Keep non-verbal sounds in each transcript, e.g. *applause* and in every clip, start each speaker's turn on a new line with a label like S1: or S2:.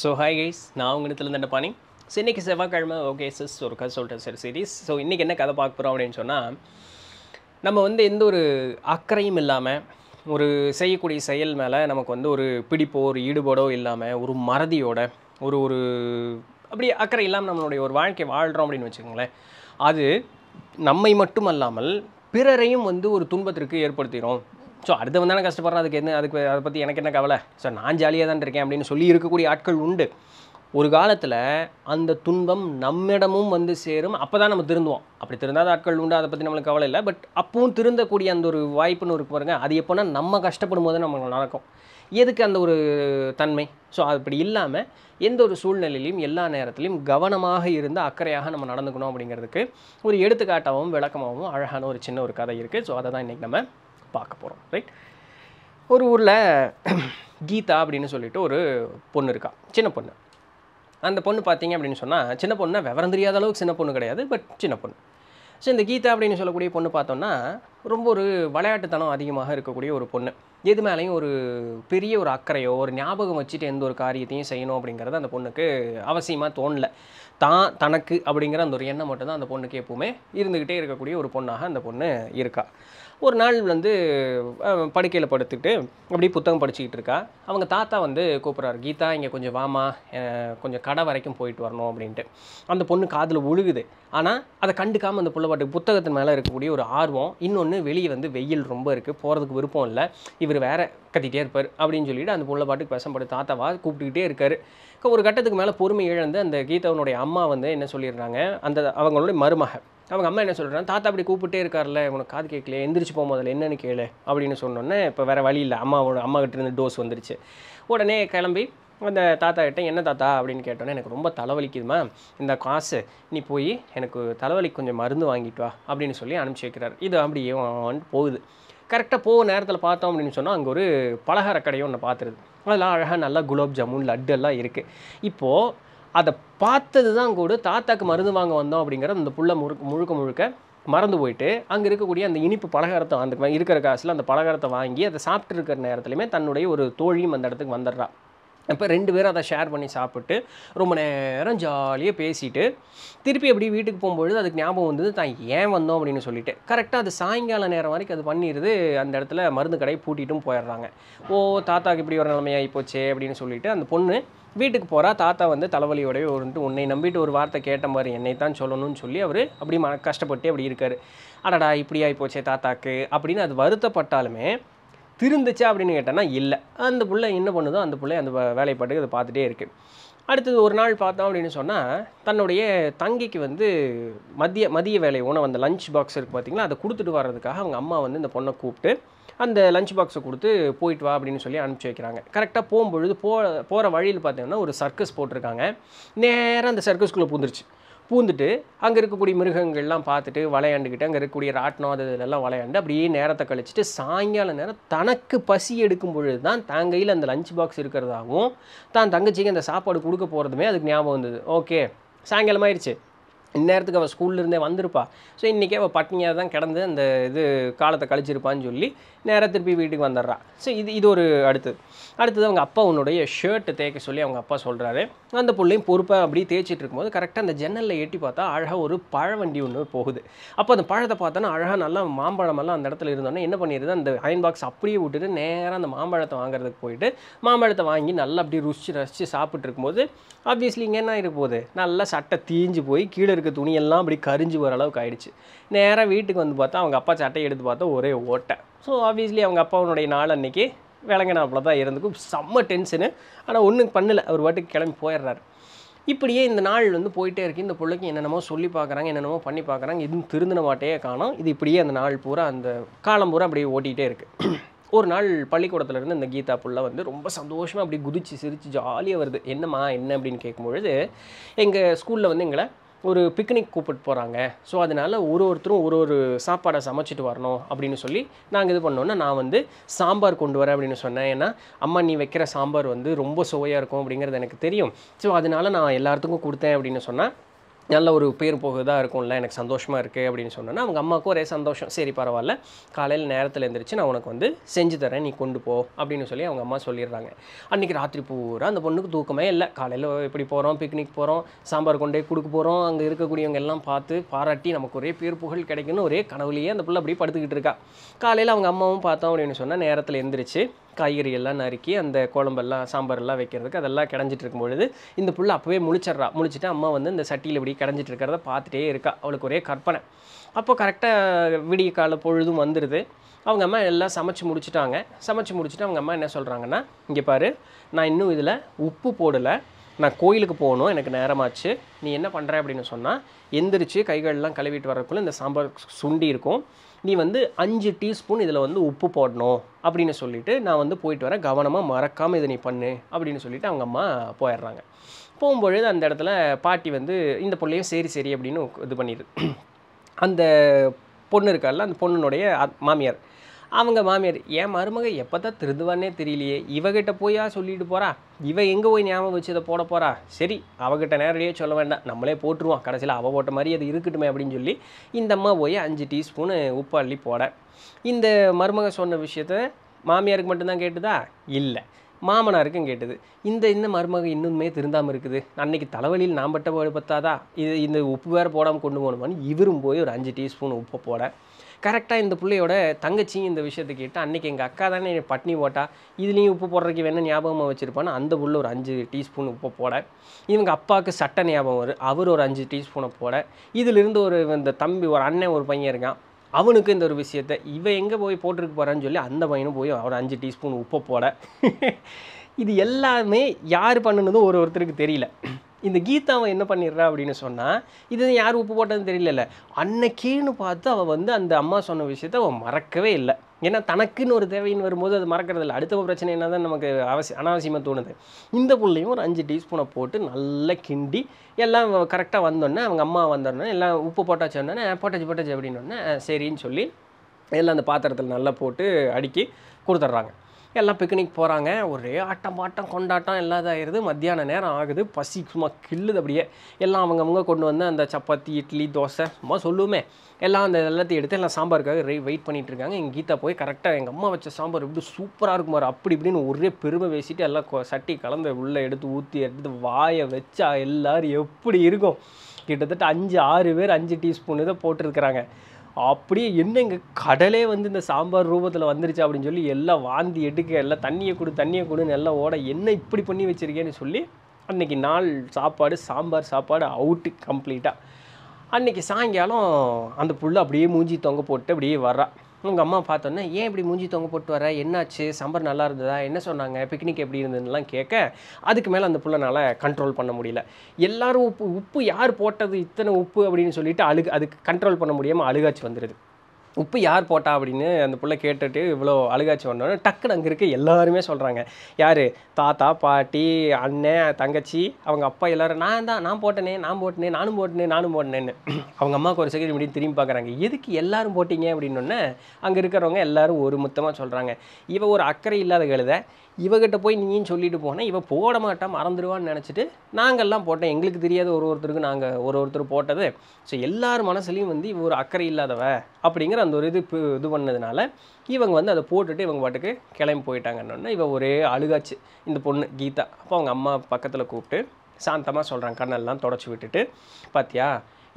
S1: so hi guys நான் உங்கள் இடத்துல இருந்த பாணி ஸோ இன்றைக்கி செவ்வாய்க்கிழமை ஓகே சிஸ் ஒரு கதை சொல்கிறேன் சார் சீரீஸ் ஸோ இன்றைக்கி என்ன கதை பார்க்க போகிறோம் அப்படின்னு சொன்னால் நம்ம வந்து எந்த ஒரு அக்கறையும் இல்லாமல் ஒரு செய்யக்கூடிய செயல் மேலே நமக்கு வந்து ஒரு பிடிப்போ ஒரு ஈடுபாடோ இல்லாமல் ஒரு மறதியோட ஒரு ஒரு அப்படி அக்கறை இல்லாமல் நம்மளுடைய ஒரு வாழ்க்கை வாழ்கிறோம் அப்படின்னு வச்சுக்கோங்களேன் அது நம்மை மட்டும் அல்லாமல் பிறரையும் வந்து ஒரு துன்பத்திற்கு ஏற்படுத்திடும் ஸோ அடுத்து தானே கஷ்டப்படுறேன் அதுக்கு என்ன அதுக்கு அதை பற்றி எனக்கு என்ன கவலை ஸோ நான் ஜாலியாக தான் இருக்கேன் அப்படின்னு சொல்லி இருக்கக்கூடிய ஆட்கள் உண்டு ஒரு காலத்தில் அந்த துன்பம் நம்மிடமும் வந்து சேரும் அப்போ தான் நம்ம திருந்துவோம் அப்படி திருந்தாத ஆட்கள் உண்டு அதை பற்றி நம்மளுக்கு கவலை இல்லை பட் அப்பவும் திருந்தக்கூடிய அந்த ஒரு வாய்ப்புன்னு இருக்கு பாருங்கள் அது எப்போனா நம்ம கஷ்டப்படும் போது நம்ம நடக்கும் எதுக்கு அந்த ஒரு தன்மை ஸோ அப்படி இல்லாமல் எந்த ஒரு சூழ்நிலையிலையும் எல்லா நேரத்துலையும் கவனமாக இருந்து அக்கறையாக நம்ம நடந்துக்கணும் அப்படிங்கிறதுக்கு ஒரு எடுத்துக்காட்டாகவும் விளக்கமாகவும் அழகான ஒரு சின்ன ஒரு கதை இருக்குது ஸோ அதை தான் இன்றைக்கி நம்ம பார்க்க போகிறோம் ரைட் ஒரு ஊரில் *clears throat* கீதா அப்படின்னு சொல்லிட்டு ஒரு பொண்ணு இருக்கா சின்ன பொண்ணு அந்த பொண்ணு பார்த்தீங்க அப்படின்னு சொன்னால் சின்ன பொண்ணு விவரம் தெரியாத அளவுக்கு சின்ன பொண்ணு கிடையாது பட் சின்ன பொண்ணு ஸோ இந்த கீதா அப்படின்னு சொல்லக்கூடிய பொண்ணு பார்த்தோன்னா ரொம்ப ஒரு விளையாட்டுத்தனம் அதிகமாக இருக்கக்கூடிய ஒரு பொண்ணு எது மேலேயும் ஒரு பெரிய ஒரு அக்கறையோ ஒரு ஞாபகம் வச்சுட்டு எந்த ஒரு காரியத்தையும் செய்யணும் அப்படிங்கிறது அந்த பொண்ணுக்கு அவசியமாக தோணல தான் தனக்கு அப்படிங்கிற அந்த ஒரு எண்ணம் மட்டும்தான் அந்த பொண்ணுக்கு எப்போவுமே இருந்துக்கிட்டே இருக்கக்கூடிய ஒரு பொண்ணாக அந்த பொண்ணு இருக்கா ஒரு நாள் வந்து படுக்கையில் படுத்துக்கிட்டு அப்படியே புத்தகம் படிச்சுக்கிட்டு இருக்கா அவங்க தாத்தா வந்து கூப்பிட்றாரு கீதா இங்கே கொஞ்சம் வாமா கொஞ்சம் கடை வரைக்கும் போயிட்டு வரணும் அப்படின்ட்டு அந்த பொண்ணு காதில் உழுகுது ஆனால் அதை கண்டுக்காமல் அந்த புள்ள பாட்டு புத்தகத்தின் மேலே இருக்கக்கூடிய ஒரு ஆர்வம் இன்னொன்று வெளியே வந்து வெயில் ரொம்ப இருக்குது போகிறதுக்கு விருப்பம் இல்லை இவர் வேறு கத்திகிட்டே இருப்பார் அப்படின்னு சொல்லிட்டு அந்த புள்ள பாட்டுக்கு பேசப்பட்டு தாத்தாவா கூப்பிட்டுக்கிட்டே இருக்கார் ஒரு கட்டத்துக்கு மேலே பொறுமை இழந்து அந்த கீதவனுடைய அம்மா வந்து என்ன சொல்லிடுறாங்க அந்த அவங்களுடைய மருமக அவங்க அம்மா என்ன சொல்கிறாங்க தாத்தா அப்படி கூப்பிட்டே இருக்கார்ல உனக்கு காது கேட்கல எந்திரிச்சு போக முதல்ல என்னென்னு கேளு அப்படின்னு சொன்னோன்னே இப்போ வேறு வழி இல்லை அம்மாவோட கிட்ட இருந்து டோஸ் வந்துருச்சு உடனே கிளம்பி அந்த தாத்தா கிட்ட என்ன தாத்தா அப்படின்னு கேட்டோன்னே எனக்கு ரொம்ப தலைவலிக்குதுமா இந்த காசு நீ போய் எனக்கு தலைவலி கொஞ்சம் மருந்து வாங்கிட்டு வா அப்படின்னு சொல்லி அனுப்பிச்சி வைக்கிறார் இது அப்படியே வந்துட்டு போகுது கரெக்டாக போக நேரத்தில் பார்த்தோம் அப்படின்னு சொன்னால் அங்கே ஒரு பலகார கடையும் ஒன்று பார்த்துருது அதெல்லாம் அழகாக நல்லா குலோப் ஜாமுன் லட்டு எல்லாம் இருக்குது இப்போது அதை பார்த்தது தான் கூட தாத்தாக்கு மருந்து வாங்க வந்தோம் அப்படிங்கிற அந்த புள்ள முழுக்க முழுக்க முழுக்க மறந்து போயிட்டு அங்கே இருக்கக்கூடிய அந்த இனிப்பு பலகாரத்தை அந்த இருக்கிற காசில் அந்த பலகாரத்தை வாங்கி அதை சாப்பிட்டு இருக்கிற நேரத்துலையுமே தன்னுடைய ஒரு தோழியும் அந்த இடத்துக்கு வந்துடுறா இப்போ ரெண்டு பேரும் அதை ஷேர் பண்ணி சாப்பிட்டு ரொம்ப நேரம் ஜாலியாக பேசிட்டு திருப்பி அப்படி வீட்டுக்கு போகும்பொழுது அதுக்கு ஞாபகம் வந்தது தான் ஏன் வந்தோம் அப்படின்னு சொல்லிட்டு கரெக்டாக அது சாயங்கால நேரம் வரைக்கும் அது பண்ணிடுது அந்த இடத்துல மருந்து கடையை பூட்டிட்டும் போயிடுறாங்க ஓ தாத்தாக்கு இப்படி ஒரு நிலைமையாகி போச்சே அப்படின்னு சொல்லிட்டு அந்த பொண்ணு வீட்டுக்கு போகிறா தாத்தா வந்து தலைவலியோடய வந்துட்டு உன்னை நம்பிட்டு ஒரு வார்த்தை கேட்ட மாதிரி என்னை தான் சொல்லணும்னு சொல்லி அவர் அப்படி மன கஷ்டப்பட்டு அப்படி இருக்கார் அடடா இப்படி ஆகிப்போச்சே தாத்தாக்கு அப்படின்னு அது வருத்தப்பட்டாலுமே திருந்துச்சா அப்படின்னு கேட்டேன்னா இல்லை அந்த பிள்ளை என்ன பண்ணுதோ அந்த பிள்ளை அந்த வேலைப்பாட்டுக்கு அதை பார்த்துட்டே இருக்குது அடுத்தது ஒரு நாள் பார்த்தோம் அப்படின்னு சொன்னால் தன்னுடைய தங்கிக்கு வந்து மதிய மதிய வேலை உணவு அந்த லஞ்ச் பாக்ஸ் இருக்குது பார்த்திங்களா அதை கொடுத்துட்டு வர்றதுக்காக அவங்க அம்மா வந்து இந்த பொண்ணை கூப்பிட்டு அந்த லஞ்ச் பாக்ஸை கொடுத்து போயிட்டு வா அப்படின்னு சொல்லி அனுப்பிச்சி வைக்கிறாங்க கரெக்டாக போகும்பொழுது போ போகிற வழியில் பார்த்தீங்கன்னா ஒரு சர்க்கஸ் போட்டிருக்காங்க நேராக அந்த சர்க்கஸ்குள்ளே பூந்துருச்சு பூந்துட்டு அங்கே இருக்கக்கூடிய மிருகங்கள்லாம் பார்த்துட்டு விளையாண்டுக்கிட்டு அங்கே இருக்கக்கூடிய ராட்டினம் அது இதெல்லாம் விளையாண்டு அப்படியே நேரத்தை கழிச்சிட்டு சாயங்கால நேரம் தனக்கு பசி எடுக்கும் பொழுது தான் தன் கையில் அந்த லஞ்ச் பாக்ஸ் இருக்கிறதாகவும் தான் தங்கச்சிக்கு அந்த சாப்பாடு கொடுக்க போகிறதுமே அதுக்கு ஞாபகம் வந்தது ஓகே சாயங்காலம் ஆயிடுச்சு இந்நேரத்துக்கு அவள் ஸ்கூல்லேருந்தே வந்திருப்பா ஸோ இன்றைக்கி அவள் பட்டினியாக தான் கிடந்து அந்த இது காலத்தை கழிச்சிருப்பான்னு சொல்லி நேராக திருப்பி வீட்டுக்கு வந்துடுறா ஸோ இது இது ஒரு அடுத்தது அடுத்தது அவங்க அப்பா உன்னுடைய ஷர்ட்டு தேய்க்க சொல்லி அவங்க அப்பா சொல்கிறாரு அந்த பிள்ளையும் பொறுப்பாக அப்படியே தேய்ச்சிட்டு இருக்கும்போது கரெக்டாக அந்த ஜன்னலில் எட்டி பார்த்தா அழகாக ஒரு பழ வண்டி ஒன்று போகுது அப்போ அந்த பழத்தை பார்த்தோன்னா அழகாக நல்லா மாம்பழமெல்லாம் அந்த இடத்துல இருந்தோன்னே என்ன பண்ணிடுது அந்த அயன் பாக்ஸ் அப்படியே விட்டுட்டு நேராக அந்த மாம்பழத்தை வாங்குறதுக்கு போயிட்டு மாம்பழத்தை வாங்கி நல்லா அப்படியே ருசி ரசித்து சாப்பிட்டு இருக்கும்போது ஆப்வியஸ்லி இங்கே என்ன இருக்க போகுது நல்லா சட்டை தீஞ்சு போய் கீழே இருக்க துணியெல்லாம் அப்படி கரிஞ்சு வர அளவுக்கு ஆயிடுச்சு நேராக வீட்டுக்கு வந்து பார்த்தா அவங்க அப்பா சட்டையை எடுத்து பார்த்தா ஒரே ஓட்டை ஸோ ஆப்வியஸ்லி அவங்க அப்பாவுடைய நாள் அன்றைக்கி விளங்கினாப்பில் தான் இருந்துக்கும் செம்ம டென்ஷனு ஆனால் ஒன்றும் பண்ணலை அவர் வாட்டுக்கு கிளம்பி போயிடுறாரு இப்படியே இந்த நாள் வந்து போயிட்டே இருக்குது இந்த பிள்ளைக்கு என்னென்னமோ சொல்லி பார்க்குறாங்க என்னென்னமோ பண்ணி பார்க்குறாங்க எதுவும் திருந்தின மாட்டே காணும் இது இப்படியே அந்த நாள் பூரா அந்த காலம் பூரா அப்படியே ஓட்டிகிட்டே இருக்குது ஒரு நாள் பள்ளிக்கூடத்துலேருந்து இந்த கீதா புள்ள வந்து ரொம்ப சந்தோஷமாக அப்படி குதிச்சு சிரித்து ஜாலியாக வருது என்னம்மா என்ன அப்படின்னு கேட்கும்பொழுது எங்கள் ஸ்கூலில் வந்து எங்களை ஒரு பிக்னிக் கூப்பிட்டு போகிறாங்க ஸோ அதனால் ஒரு ஒருத்தரும் ஒரு ஒரு சாப்பாடை சமைச்சிட்டு வரணும் அப்படின்னு சொல்லி நாங்கள் இது பண்ணோன்னா நான் வந்து சாம்பார் கொண்டு வரேன் அப்படின்னு சொன்னேன் ஏன்னா அம்மா நீ வைக்கிற சாம்பார் வந்து ரொம்ப சுவையாக இருக்கும் அப்படிங்கிறது எனக்கு தெரியும் ஸோ அதனால் நான் எல்லாத்துக்கும் கொடுத்தேன் அப்படின்னு சொன்னால் நல்ல ஒரு பேர் போகுதாக இருக்கும்ல எனக்கு சந்தோஷமாக இருக்குது அப்படின்னு சொன்னோன்னா அவங்க அம்மாவுக்கும் ஒரே சந்தோஷம் சரி பரவாயில்ல காலையில் நேரத்தில் எழுந்திரிச்சு நான் உனக்கு வந்து செஞ்சு தரேன் நீ கொண்டு போ அப்படின்னு சொல்லி அவங்க அம்மா சொல்லிடுறாங்க அன்றைக்கி ராத்திரி பூரா அந்த பொண்ணுக்கு தூக்கமே இல்லை காலையில் இப்படி போகிறோம் பிக்னிக் போகிறோம் சாம்பார் கொண்டே கொடுக்க போகிறோம் அங்கே இருக்கக்கூடியவங்க எல்லாம் பார்த்து பாராட்டி நமக்கு ஒரே பேர் புகழ் கிடைக்கணும் ஒரே கனவுலையே அந்த பிள்ளை அப்படியே படுத்துக்கிட்டு இருக்கா காலையில் அவங்க அம்மாவும் பார்த்தோம் அப்படின்னு சொன்னால் நேரத்தில் எழுந்திரிச்சு காய்கறி எல்லாம் நறுக்கி அந்த குழம்பெல்லாம் சாம்பார் எல்லாம் வைக்கிறதுக்கு அதெல்லாம் கிடஞ்சிட்டு இருக்கும் பொழுது இந்த புள்ள அப்போவே முழிச்சிட்றா முழிச்சிட்டு அம்மா வந்து இந்த சட்டியில் இப்படி கிடஞ்சிட்டு இருக்கிறத பார்த்துட்டே இருக்கா அவளுக்கு ஒரே கற்பனை அப்போ கரெக்டாக விடிய கால பொழுதும் வந்துடுது அவங்க அம்மா எல்லாம் சமைச்சு முடிச்சுட்டாங்க சமைச்சு முடிச்சுட்டு அவங்க அம்மா என்ன சொல்கிறாங்கன்னா இங்கே பாரு நான் இன்னும் இதில் உப்பு போடலை நான் கோயிலுக்கு போகணும் எனக்கு நேரமாச்சு நீ என்ன பண்ணுற அப்படின்னு சொன்னால் எந்திரிச்சு கைகள்லாம் கழுவிட்டு வரக்குள்ளே இந்த சாம்பார் சுண்டி இருக்கும் நீ வந்து அஞ்சு டீஸ்பூன் இதில் வந்து உப்பு போடணும் அப்படின்னு சொல்லிவிட்டு நான் வந்து போயிட்டு வரேன் கவனமாக மறக்காமல் இதை நீ பண்ணு அப்படின்னு சொல்லிவிட்டு அவங்க அம்மா போயிடுறாங்க போகும் பொழுது அந்த இடத்துல பாட்டி வந்து இந்த பொண்ணையும் சரி சரி அப்படின்னு இது பண்ணிடுது அந்த பொண்ணு இருக்கார்ல அந்த பொண்ணுனுடைய மாமியார் அவங்க மாமியார் என் மருமக எப்போ தான் திருதுவானே தெரியலையே இவகிட்ட போயா சொல்லிட்டு போகிறா இவ எங்கே போய் ஞாபகம் வச்சு இதை போட போகிறா சரி அவகிட்ட நேரடியாக சொல்ல வேண்டாம் நம்மளே போட்டுருவோம் கடைசியில் அவள் போட்ட மாதிரி அது இருக்கட்டுமே அப்படின்னு சொல்லி இந்த அம்மா போய் அஞ்சு டீஸ்பூனு உப்பு அள்ளி போட இந்த மருமக சொன்ன விஷயத்த மாமியாருக்கு மட்டும்தான் கேட்டுதா இல்லை மாமனாருக்கும் கேட்டது இந்த இந்த மருமகம் இன்னுமே திருந்தாமல் இருக்குது அன்னைக்கு தலைவலியில் நான் பட்ட போடு பார்த்தாதா இது இந்த உப்பு வேறு போடாமல் கொண்டு போகணுமான்னு இவரும் போய் ஒரு அஞ்சு டீஸ்பூன் உப்பை போட கரெக்டாக இந்த பிள்ளையோட தங்கச்சியும் இந்த விஷயத்தை கேட்டு அன்றைக்கி எங்கள் அக்கா தானே பட்னி போட்டா இதுலேயும் உப்பு போடுறதுக்கு வேணால் ஞாபகமாக வச்சுருப்பான்னு அந்த புள்ள ஒரு அஞ்சு டீஸ்பூன் உப்பு போட இவங்க அப்பாவுக்கு சட்ட ஞாபகம் வரும் அவர் ஒரு அஞ்சு டீஸ்பூனை போட இதிலிருந்து ஒரு இந்த தம்பி ஒரு அண்ணன் ஒரு பையன் இருக்கான் அவனுக்கு இந்த ஒரு விஷயத்தை இவன் எங்கே போய் போட்டிருக்கு போகிறான்னு சொல்லி அந்த பையனும் போய் ஒரு அஞ்சு டீஸ்பூன் உப்பை போட இது எல்லாமே யார் பண்ணுனதும் ஒரு ஒருத்தருக்கு தெரியல இந்த கீதாவை என்ன பண்ணிடுறா அப்படின்னு சொன்னால் இது யார் உப்பு போட்டதுன்னு தெரியல அன்னைக்கேன்னு பார்த்து அவள் வந்து அந்த அம்மா சொன்ன விஷயத்த அவள் மறக்கவே இல்லை ஏன்னா தனக்குன்னு ஒரு தேவைன்னு வரும்போது அது மறக்கிறது இல்லை அடுத்த பிரச்சனை என்ன தான் நமக்கு அவசியம் அனாவசியமாக தோணுது இந்த புள்ளையும் ஒரு அஞ்சு டீஸ்பூனை போட்டு நல்லா கிண்டி எல்லாம் கரெக்டாக வந்தோடனே அவங்க அம்மா வந்தோடனே எல்லாம் உப்பு போட்டாச்சு உடனே போட்டாச்சு போட்டாச்சு அப்படின்னோடனே சரின்னு சொல்லி எல்லாம் அந்த பாத்திரத்தில் நல்லா போட்டு அடுக்கி கொடுத்துட்றாங்க எல்லாம் பிக்னிக் போகிறாங்க ஒரே ஆட்டம் பாட்டம் கொண்டாட்டம் எல்லாம் இதாகிடுது மத்தியான நேரம் ஆகுது பசி சும்மா கில்லுது அப்படியே எல்லாம் அவங்கவுங்க கொண்டு வந்து அந்த சப்பாத்தி இட்லி தோசை சும்மா சொல்லுவோமே எல்லாம் அந்த எல்லாத்தையும் எடுத்து எல்லாம் சாம்பாருக்காக ரே வெயிட் பண்ணிகிட்டு இருக்காங்க எங்கள் கீதா போய் கரெக்டாக எங்கள் அம்மா வச்ச சாம்பார் எப்படி சூப்பராக இருக்குமாரு அப்படி இப்படின்னு ஒரே பெருமை பேசிட்டு எல்லாம் சட்டி கலந்து உள்ளே எடுத்து ஊற்றி எடுத்து வாயை வச்சா எல்லோரும் எப்படி இருக்கும் கிட்டத்தட்ட அஞ்சு ஆறு பேர் அஞ்சு டீஸ்பூன் இதை போட்டிருக்கிறாங்க அப்படியே என்னங்க கடலே வந்து இந்த சாம்பார் ரூபத்தில் வந்துருச்சு அப்படின்னு சொல்லி எல்லாம் வாந்தி எடுக்க எல்லாம் தண்ணியை கொடு தண்ணியை கொடுன்னு எல்லாம் ஓட என்ன இப்படி பண்ணி வச்சுருக்கேன்னு சொல்லி அன்றைக்கி நாள் சாப்பாடு சாம்பார் சாப்பாடு அவுட்டு கம்ப்ளீட்டாக அன்றைக்கி சாயங்காலம் அந்த புல் அப்படியே மூஞ்சி தொங்க போட்டு அப்படியே வர்றா உங்கள் அம்மா பார்த்தோன்னே ஏன் இப்படி மூஞ்சி தொங்க போட்டு வர என்னாச்சு சம்பர் நல்லா இருந்ததா என்ன சொன்னாங்க பிக்னிக் எப்படி இருந்ததுலாம் கேட்க அதுக்கு மேலே அந்த பிள்ளைனால கண்ட்ரோல் பண்ண முடியல எல்லாரும் உப்பு உப்பு யார் போட்டது இத்தனை உப்பு அப்படின்னு சொல்லிட்டு அழுகு அதுக்கு கண்ட்ரோல் பண்ண முடியாமல் அழுகாச்சு வந்துடுது உப்பு யார் போட்டா அப்படின்னு அந்த பிள்ளை கேட்டுட்டு இவ்வளோ அழுகாச்சி வந்தோடனே டக்குன்னு அங்கே இருக்க எல்லாருமே சொல்கிறாங்க யார் தாத்தா பாட்டி அண்ணன் தங்கச்சி அவங்க அப்பா எல்லோரும் நான் தான் நான் போட்டேனே நான் போட்டேனே நானும் போட்டேனே நானும் போட்டேனேன்னு *clears throat* அவங்க அம்மாவுக்கு ஒரு செகண்ட் முடியும் திரும்பி பார்க்குறாங்க எதுக்கு எல்லோரும் போட்டிங்க அப்படின்னோடனே அங்கே இருக்கிறவங்க எல்லாரும் ஒரு முத்தமாக சொல்கிறாங்க இவ ஒரு அக்கறை இல்லாத கழுதை இவகிட்ட போய் நீயும் சொல்லிட்டு போனால் இவன் போட மாட்டான் மறந்துடுவான்னு நினச்சிட்டு நாங்கள்லாம் போட்டோம் எங்களுக்கு தெரியாத ஒரு ஒருத்தருக்கு நாங்கள் ஒரு ஒருத்தர் போட்டது ஸோ எல்லார் மனசுலையும் வந்து இவ ஒரு அக்கறை இல்லாதவ அப்படிங்கிற அந்த ஒரு இது இது பண்ணதுனால இவங்க வந்து அதை போட்டுட்டு இவங்க பாட்டுக்கு கிளம்பி போயிட்டாங்கன்னொன்னே இவன் ஒரே அழுகாச்சு இந்த பொண்ணு கீதா அப்போ அவங்க அம்மா பக்கத்தில் கூப்பிட்டு சாந்தமாக சொல்கிறாங்க கண்ணெல்லாம் தொடச்சி விட்டுட்டு பார்த்தியா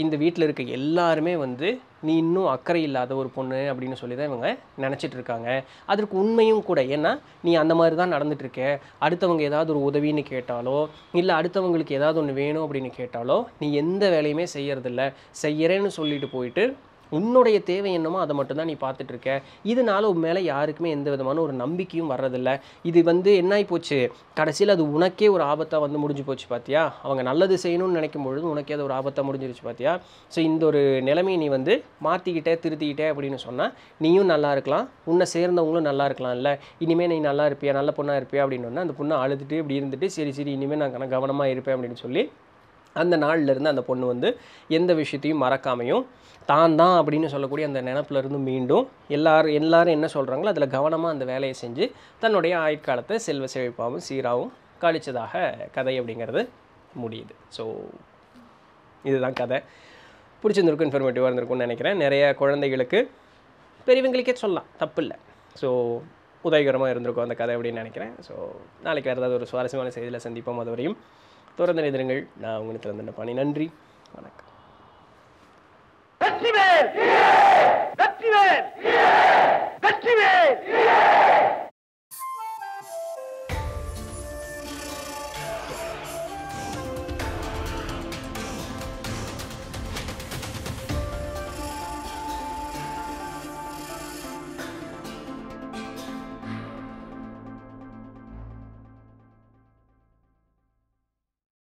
S1: இந்த வீட்டில் இருக்க எல்லாருமே வந்து நீ இன்னும் அக்கறை இல்லாத ஒரு பொண்ணு அப்படின்னு சொல்லி தான் இவங்க நினச்சிட்டு இருக்காங்க அதற்கு உண்மையும் கூட ஏன்னா நீ அந்த மாதிரி தான் நடந்துட்டுருக்க அடுத்தவங்க ஏதாவது ஒரு உதவின்னு கேட்டாலோ இல்லை அடுத்தவங்களுக்கு ஏதாவது ஒன்று வேணும் அப்படின்னு கேட்டாலோ நீ எந்த வேலையுமே செய்யறதில்ல செய்கிறேன்னு சொல்லிட்டு போயிட்டு உன்னுடைய தேவை என்னமோ அதை மட்டும்தான் நீ பார்த்துட்ருக்க இதனால உன் மேலே யாருக்குமே எந்த விதமான ஒரு நம்பிக்கையும் வர்றதில்ல இது வந்து என்ன ஆகிப்போச்சு கடைசியில் அது உனக்கே ஒரு ஆபத்தாக வந்து முடிஞ்சு போச்சு பார்த்தியா அவங்க நல்லது செய்யணும்னு நினைக்கும் பொழுது உனக்கே அது ஒரு ஆபத்தாக முடிஞ்சிருச்சு பார்த்தியா ஸோ இந்த ஒரு நிலைமையை நீ வந்து மாற்றிக்கிட்டே திருத்திக்கிட்டே அப்படின்னு சொன்னால் நீயும் நல்லா இருக்கலாம் உன்னை சேர்ந்தவங்களும் நல்லா இருக்கலாம் இல்லை இனிமேல் நீ நல்லா இருப்பியா நல்ல பொண்ணாக இருப்பியா அப்படின்னு அந்த பொண்ணை அழுதுட்டு இப்படி இருந்துட்டு சரி சரி இனிமேல் நான் கவனமாக இருப்பேன் அப்படின்னு சொல்லி அந்த நாள்லேருந்து அந்த பொண்ணு வந்து எந்த விஷயத்தையும் மறக்காமையும் தான் தான் அப்படின்னு சொல்லக்கூடிய அந்த நினப்பிலருந்து மீண்டும் எல்லாரும் எல்லாரும் என்ன சொல்கிறாங்களோ அதில் கவனமாக அந்த வேலையை செஞ்சு தன்னுடைய ஆயுட்காலத்தை செல்வ செழிப்பாகவும் சீராகவும் கழித்ததாக கதை அப்படிங்கிறது முடியுது ஸோ இதுதான் கதை பிடிச்சிருந்துருக்கும் இன்ஃபர்மேட்டிவாக இருந்திருக்கும்னு நினைக்கிறேன் நிறைய குழந்தைகளுக்கு பெரியவங்களுக்கே சொல்லலாம் தப்பு இல்லை ஸோ உதவிகரமாக இருந்திருக்கும் அந்த கதை அப்படின்னு நினைக்கிறேன் ஸோ நாளைக்கு வேறு ஏதாவது ஒரு சுவாரஸ்யமான செய்தியில் சந்திப்போம் அது வரையும் தொடர்ந்து நினைந்திருங்கள் நான் உங்களுக்கு திறந்த பணி நன்றி வணக்கம் வெற்றிவேல் வெற்றிவேல் வெற்றிவேல்